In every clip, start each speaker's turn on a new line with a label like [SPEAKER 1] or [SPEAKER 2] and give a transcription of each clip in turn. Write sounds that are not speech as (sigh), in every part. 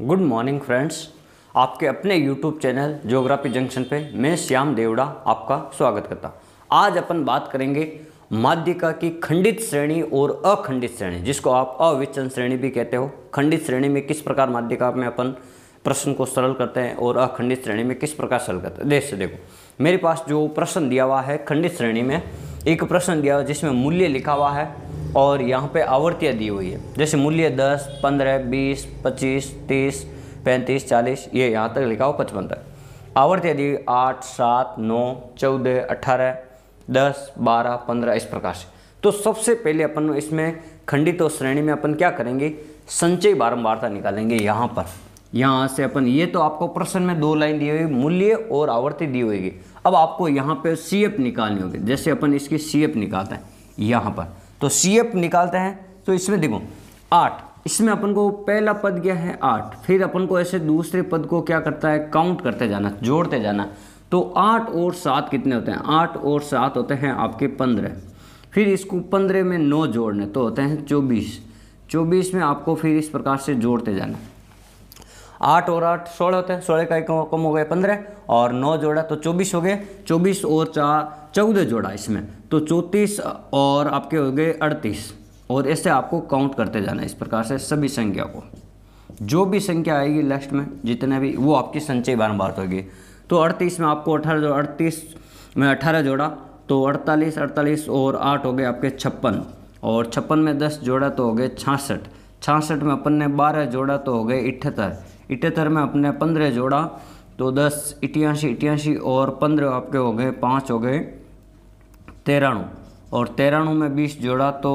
[SPEAKER 1] good morning friends आपके अपने YouTube channel geography junction पे मैं श्याम देवड़ा आपका स्वागत करता आज अपन बात करेंगे माध्यिका की खंडित श्रेणी और अखंडित श्रेणी जिसको आप अविचन श्रेणी भी कहते हो खंडित श्रेणी में किस प्रकार माध्यिका में अपन प्रश्न को सरल करते हैं और अखंडित श्रेणी में किस प्रकार सरल करते हैं से देखो मेरे पास जो प्रश्न दिया हुआ है खंडित श्रेणी में एक प्रश्न दिया हुआ जिसमें मूल्य लिखा हुआ है और यहाँ पे आवर्तियाँ दी हुई है जैसे मूल्य दस पंद्रह बीस पच्चीस तीस पैंतीस चालीस ये यहाँ तक लिखा हो पचपन तक आवर्तियाँ दी आठ सात नौ चौदह 18, दस बारह पंद्रह इस प्रकार से तो सबसे पहले अपन इसमें खंडित और श्रेणी में अपन क्या करेंगे संचय बारंबारता निकालेंगे यहाँ पर यहाँ से अपन ये तो आपको प्रश्न में दो लाइन दी हुई मूल्य और आवृत्ति दी हुई अब आपको यहाँ पे सी एफ निकालनी होगी जैसे अपन इसकी सी एफ निकालते हैं यहाँ पर तो सी एफ निकालते हैं तो इसमें देखो आठ इसमें अपन को पहला पद गया है आठ फिर अपन को ऐसे दूसरे पद को क्या करता है काउंट करते जाना जोड़ते जाना तो आठ और सात कितने होते हैं आठ और सात होते हैं आपके पंद्रह फिर इसको पंद्रह में नौ जोड़ने तो होते हैं चौबीस चौबीस में आपको फिर इस प्रकार से जोड़ते जाना आठ और आठ सोलह होते हैं सोलह का एक कम हो गए पंद्रह और नौ जोड़ा तो चौबीस हो गए चौबीस और चार चौदह जोड़ा इसमें तो चौंतीस और आपके हो गए अड़तीस और ऐसे आपको काउंट करते जाना है इस प्रकार से सभी संख्या को जो भी संख्या आएगी लास्ट में जितने भी वो आपकी संचय बारंबार होगी तो अड़तीस में आपको अठारह जो अड़तीस में अठारह जोड़ा तो अड़तालीस अड़तालीस और आठ हो गए आपके छप्पन और छप्पन में दस जोड़ा तो हो गए छासठ छासठ में अपन ने बारह जोड़ा तो हो गए इठहत्तर इटहत्तर में अपने पंद्रह जोड़ा तो दस इटियासी इटियासी और पंद्रह आपके हो गए पाँच हो गए तेराणु और तेराणु में बीस जोड़ा तो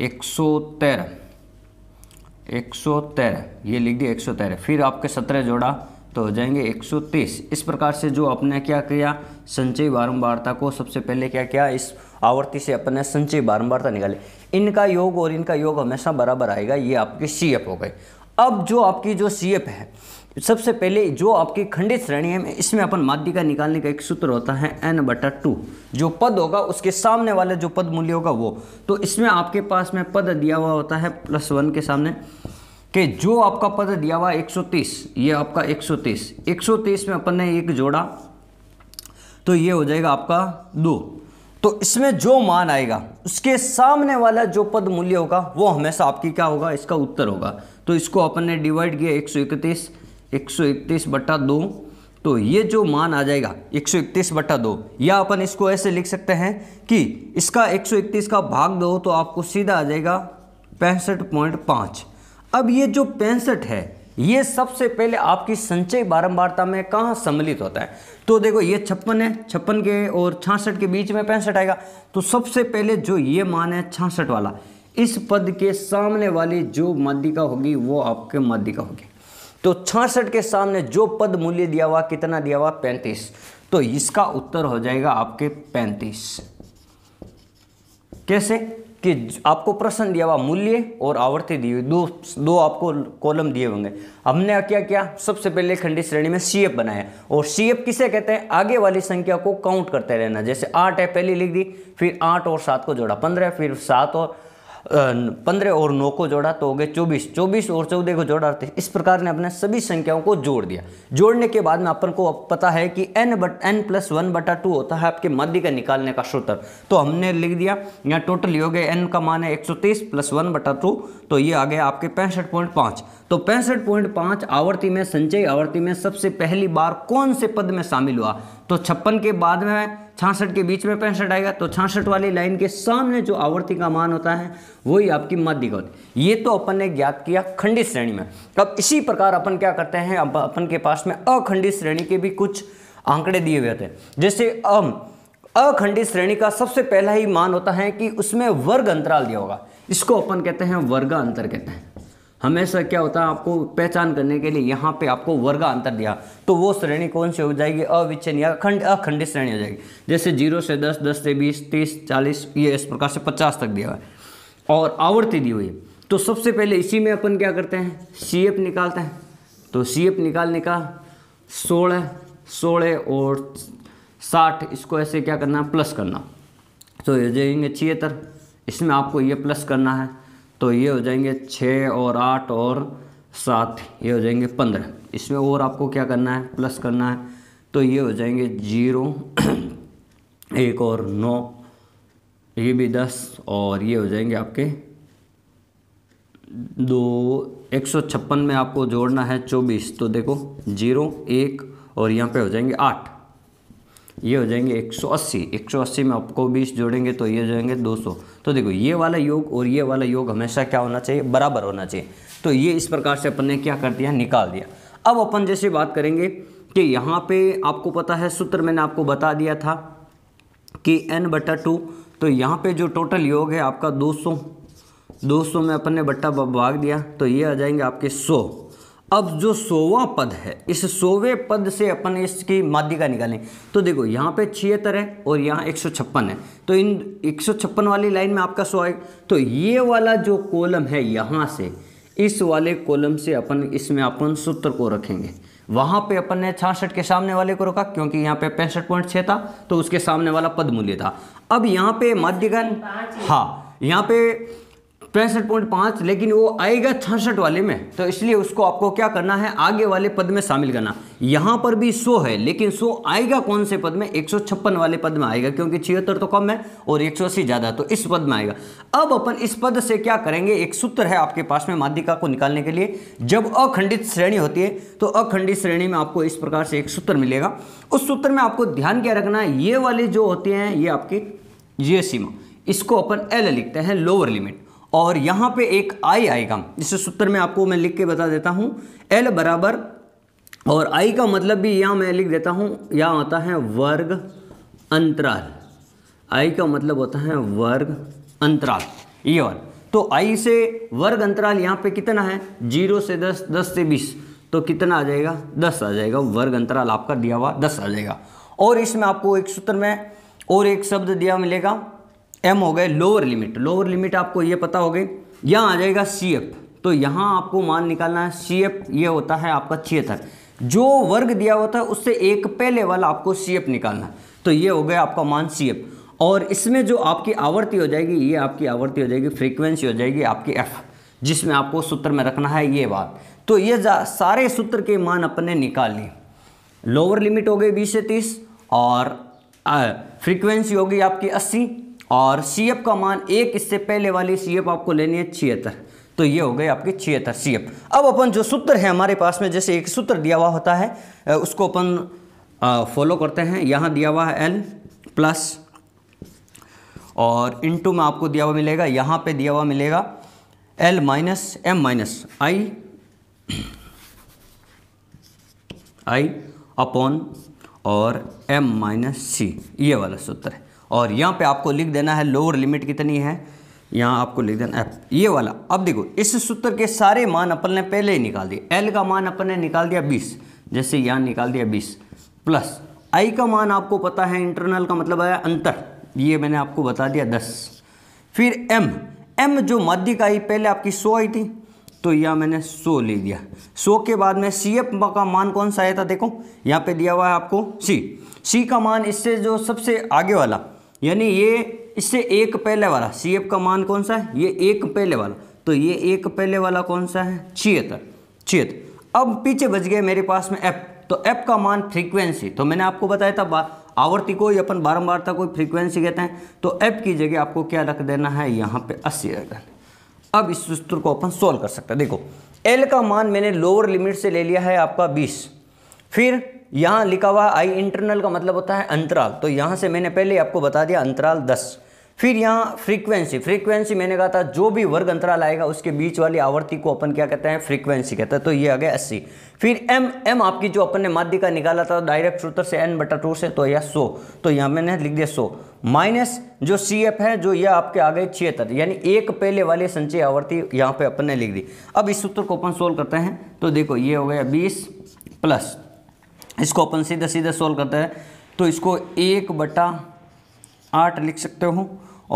[SPEAKER 1] एक सौ तेरह एक सौ तेरह ये लिख दिया एक सौ तेरह फिर आपके सत्रह जोड़ा तो हो जाएंगे एक सौ तीस इस प्रकार से जो अपने क्या किया संचय बारंबारता को सबसे पहले क्या किया इस आवर्ती से अपने संचय बारंबारता निकाले इनका योग और इनका योग हमेशा बराबर आएगा ये आपके सी एफ हो गए अब जो आपकी जो सी है सबसे पहले जो आपकी खंडित श्रेणी है इसमें अपन माध्यिका निकालने का एक सूत्र होता है एन बटा टू जो पद होगा उसके सामने वाले जो पद मूल्य होगा वो तो इसमें आपके पास में पद दिया हुआ होता है प्लस वन के सामने कि जो आपका पद दिया हुआ 130 ये आपका 130 130 में अपन ने एक जोड़ा तो ये हो जाएगा आपका दो तो इसमें जो मान आएगा उसके सामने वाला जो पद मूल्य होगा वो हमेशा आपकी क्या होगा इसका उत्तर होगा तो इसको अपन ने डिवाइड किया एक सौ इकतीस एक सौ इकतीस बटा दो तो ये जो मान आ जाएगा एक सौ इकतीस बटा दो या अपन इसको ऐसे लिख सकते हैं कि इसका एक सौ इकतीस का भाग दो तो आपको सीधा आ जाएगा पैंसठ पॉइंट पाँच अब ये जो पैंसठ है ये सबसे पहले आपकी संचय बारंबारता में कहाँ सम्मिलित होता है तो देखो ये छप्पन है छप्पन के और छासठ के बीच में पैंसठ आएगा तो सबसे पहले जो ये मान है छासठ वाला इस पद के सामने वाली जो माध्यिका होगी वो आपके माध्यिका होगी तो छासठ के सामने जो पद मूल्य दिया हुआ कितना दिया हुआ पैंतीस तो इसका उत्तर हो जाएगा आपके पैंतीस कैसे कि आपको प्रश्न दिया हुआ मूल्य और आवृत्ति दी हुई दो दो आपको कॉलम दिए होंगे हमने क्या किया सबसे पहले खंडित श्रेणी में सी बनाया और सी किसे कहते हैं आगे वाली संख्या को काउंट करते रहना जैसे आठ है पहली लिख दी फिर आठ और सात को जोड़ा पंद्रह फिर सात और पंद्रह और नौ को जोड़ा तो हो गए चौबीस चौबीस और चौदह को जोड़ा अड़तीस तो इस प्रकार ने अपने सभी संख्याओं को जोड़ दिया जोड़ने के बाद में अपन को पता है कि एन बट एन प्लस वन बटा टू होता है आपके माध्य का निकालने का सूत्र तो हमने लिख दिया यहाँ टोटल योग एन का मान है एक सौ तीस प्लस वन बटा टू तो ये आ गया आपके पैंसठ पॉइंट पाँच तो पैंसठ पॉइंट पाँच आवर्ती में संचय आवर्ती में सबसे पहली बार कौन से पद में शामिल हुआ तो छप्पन के बाद में छाछठ के बीच में पैंसठ आएगा तो छाछठ वाली लाइन के सामने जो आवर्ती का मान होता है वही आपकी माध्यिक होती है ये तो अपन ने ज्ञात किया खंडित श्रेणी में अब इसी प्रकार अपन क्या करते हैं अब अपन के पास में अखंडित श्रेणी के भी कुछ आंकड़े दिए हुए होते हैं जैसे अम अखंडित श्रेणी का सबसे पहला ही मान होता है कि उसमें वर्ग अंतराल दिया होगा इसको अपन कहते हैं वर्ग अंतर कहते हैं हमेशा क्या होता है आपको पहचान करने के लिए यहाँ पे आपको वर्ग अंतर दिया तो वो श्रेणी कौन सी हो जाएगी अविच्छेद अखंड अखंडित श्रेणी हो जाएगी जैसे जीरो से दस दस से बीस तीस चालीस ये इस प्रकार से पचास तक दिया हुआ है और आवृत्ति दी हुई है तो सबसे पहले इसी में अपन क्या करते हैं सी एफ निकालते हैं तो सी एफ निकालने का सोलह सोलह और साठ इसको ऐसे क्या करना प्लस करना तो ये जाएंगे छिहत्तर इसमें आपको ये प्लस करना है तो ये हो जाएंगे छः और आठ और सात ये हो जाएंगे पंद्रह इसमें और आपको क्या करना है प्लस करना है तो ये हो जाएंगे जीरो (clears throat) एक और नौ ये भी दस और ये हो जाएंगे आपके दो एक सौ छप्पन में आपको जोड़ना है चौबीस तो देखो जीरो एक और यहाँ पे हो जाएंगे आठ ये हो जाएंगे 180 180 में आपको 20 जोड़ेंगे तो ये हो जाएंगे 200 तो देखो ये वाला योग और ये वाला योग हमेशा क्या होना चाहिए बराबर होना चाहिए तो ये इस प्रकार से अपन ने क्या कर दिया निकाल दिया अब अपन जैसे बात करेंगे कि यहाँ पे आपको पता है सूत्र मैंने आपको बता दिया था कि एन बटा टू तो यहाँ पे जो टोटल योग है आपका दो सौ में अपन ने बट्टा भाग दिया तो ये आ जाएंगे आपके सौ अब जो सोवा पद है इस सोवे पद से अपन इसकी माध्यिका निकालें तो देखो यहाँ पे छिहत्तर है और यहाँ एक है तो इन एक वाली लाइन में आपका सो आए तो ये वाला जो कॉलम है यहाँ से इस वाले कॉलम से अपन इसमें अपन सूत्र को रखेंगे वहाँ पे अपन ने छियासठ के सामने वाले को रखा क्योंकि यहाँ पे पैंसठ पॉइंट छः था तो उसके सामने वाला पद मूल्य था अब यहाँ पे माध्यिका हाँ यहाँ पे पैंसठ पॉइंट पांच लेकिन वो आएगा छसठ वाले में तो इसलिए उसको आपको क्या करना है आगे वाले पद में शामिल करना यहाँ पर भी सो है लेकिन सो आएगा कौन से पद में एक वाले पद में आएगा क्योंकि छिहत्तर तो कम है और एक ज़्यादा तो इस पद में आएगा अब अपन इस पद से क्या करेंगे एक सूत्र है आपके पास में माध्यिका को निकालने के लिए जब अखंडित श्रेणी होती है तो अखंडित श्रेणी में आपको इस प्रकार से एक सूत्र मिलेगा उस सूत्र में आपको ध्यान क्या रखना है ये वाले जो होते हैं ये आपकी ये सीमा इसको अपन एल लिखते हैं लोअर लिमिट और यहां पे एक आई आएगा इस सूत्र में आपको मैं लिख के बता देता हूं एल बराबर और आई का मतलब भी यहां मैं लिख देता हूं यहां होता है वर्ग अंतराल आई का मतलब होता है वर्ग अंतराल ये और तो आई से वर्ग अंतराल यहां पे कितना है जीरो से दस दस से बीस तो कितना आ जाएगा दस आ जाएगा वर्ग अंतराल आपका दिया हुआ दस आ जाएगा और इसमें आपको एक सूत्र में और एक शब्द दिया मिलेगा एम हो गए लोअर लिमिट लोअर लिमिट आपको ये पता हो गई यहाँ आ जाएगा सी एफ तो यहाँ आपको मान निकालना है सी एफ ये होता है आपका छिहत्तर जो वर्ग दिया होता है उससे एक पहले वाला आपको सी एफ निकालना है तो ये हो गया आपका मान सी एफ और इसमें जो आपकी आवृत्ति हो जाएगी ये आपकी आवृत्ति हो जाएगी फ्रीक्वेंसी हो जाएगी आपकी एफ जिसमें आपको सूत्र में रखना है ये बात तो ये सारे सूत्र के मान अपने निकाल लिए लोअर लिमिट हो गई बीस से तीस और फ्रीक्वेंसी होगी आपकी अस्सी और सी एफ का मान एक इससे पहले वाली सी एफ आपको लेनी है छिहत्तर तो ये हो गए आपके छिहत्तर सी एफ अब अपन जो सूत्र है हमारे पास में जैसे एक सूत्र दिया हुआ होता है उसको अपन फॉलो करते हैं यहाँ दिया हुआ है एल प्लस और इनटू में आपको दिया हुआ मिलेगा यहाँ पे दिया हुआ मिलेगा L minus M minus I I upon और एम माइनस सी ये वाला सूत्र है और यहाँ पे आपको लिख देना है लोअर लिमिट कितनी है यहाँ आपको लिख देना है ये वाला अब देखो इस सूत्र के सारे मान अपन ने पहले ही निकाल दिए एल का मान अपन ने निकाल दिया बीस जैसे यहाँ निकाल दिया बीस प्लस आई का मान आपको पता है इंटरनल का मतलब आया अंतर ये मैंने आपको बता दिया दस फिर एम एम जो माध्यिक आई पहले आपकी सौ आई थी तो यह मैंने सो ले दिया सो के बाद में सी एफ का मान कौन सा आया था देखो यहाँ पे दिया हुआ है आपको सी सी का मान इससे जो सबसे आगे वाला यानी ये इससे एक पहले वाला सी एफ का मान कौन सा है ये एक पहले वाला तो ये एक पहले वाला कौन सा है छिहत्तर छिहत्तर अब पीछे बच गए मेरे पास में एफ तो एफ का मान फ्रीक्वेंसी तो मैंने आपको बताया था आवर्ती को अपन था कोई फ्रीक्वेंसी कहते हैं तो एफ की जगह आपको क्या रख देना है यहाँ पे अस्सी रख अब इस सूत्र को अपन सोल्व कर सकते हैं देखो एल का मान मैंने लोअर लिमिट से ले लिया है आपका बीस फिर यहाँ लिखा हुआ आई इंटरनल का मतलब होता है अंतराल तो यहाँ से मैंने पहले आपको बता दिया अंतराल दस फिर यहाँ फ्रीक्वेंसी फ्रीक्वेंसी मैंने कहा था जो भी वर्ग अंतराल आएगा उसके बीच वाली आवर्ती को अपन क्या कहते हैं फ्रीक्वेंसी कहते हैं तो ये आ गया अस्सी फिर एम एम आपकी जो अपन ने माध्यिका निकाला था डायरेक्ट सूत्र से एन बटा टू से तो यह सो तो यहाँ मैंने लिख दिया सो माइनस जो सी एफ है जो यह आपके आ गए छिहत्तर यानी एक पहले वाले संचय आवर्ती यहाँ पे अपन ने लिख दी अब इस सूत्र को अपन सोल्व करते हैं तो देखो ये हो गया बीस प्लस इसको अपन सीधा सीधा सोल्व करते हैं तो इसको एक बटा आठ लिख सकते हो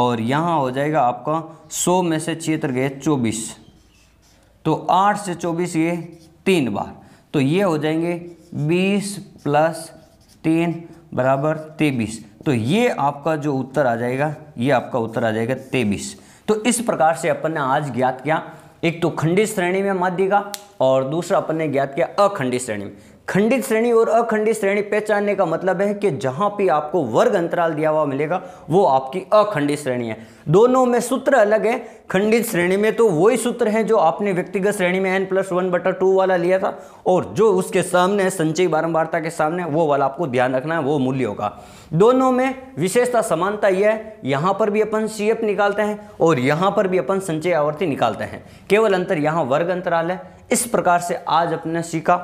[SPEAKER 1] और यहाँ हो जाएगा आपका सौ में से छिहत्तर गए चौबीस तो आठ से चौबीस ये तीन बार तो ये हो जाएंगे बीस प्लस तीन बराबर तेबीस तो ये आपका जो उत्तर आ जाएगा ये आपका उत्तर आ जाएगा तेबीस तो इस प्रकार से अपन ने आज ज्ञात किया एक तो खंडित श्रेणी में का और दूसरा अपन ने ज्ञात किया अखंडित श्रेणी में खंडित श्रेणी और अखंडित श्रेणी पहचानने का मतलब है कि जहां भी आपको वर्ग अंतराल दिया हुआ मिलेगा वो आपकी अखंडित श्रेणी है दोनों में सूत्र अलग है खंडित श्रेणी में तो वही सूत्र है जो आपने व्यक्तिगत श्रेणी में एन प्लस वन बटा टू वाला लिया था और जो उसके सामने संचयी बारंबारता के सामने वो वाला आपको ध्यान रखना है वो मूल्य होगा दोनों में विशेषता समानता यह है यहां पर भी अपन सी एफ निकालते हैं और यहां पर भी अपन संचय आवर्ती निकालते हैं केवल अंतर यहां वर्ग अंतराल है इस प्रकार से आज अपने सीखा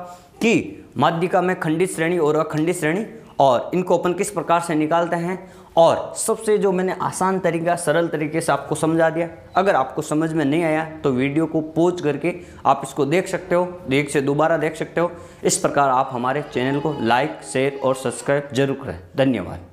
[SPEAKER 1] कि माध्यिका में खंडित श्रेणी और अखंडित श्रेणी और इनको अपन किस प्रकार से निकालते हैं और सबसे जो मैंने आसान तरीका सरल तरीके से आपको समझा दिया अगर आपको समझ में नहीं आया तो वीडियो को पोज करके आप इसको देख सकते हो देख से दोबारा देख सकते हो इस प्रकार आप हमारे चैनल को लाइक शेयर और सब्सक्राइब जरूर करें धन्यवाद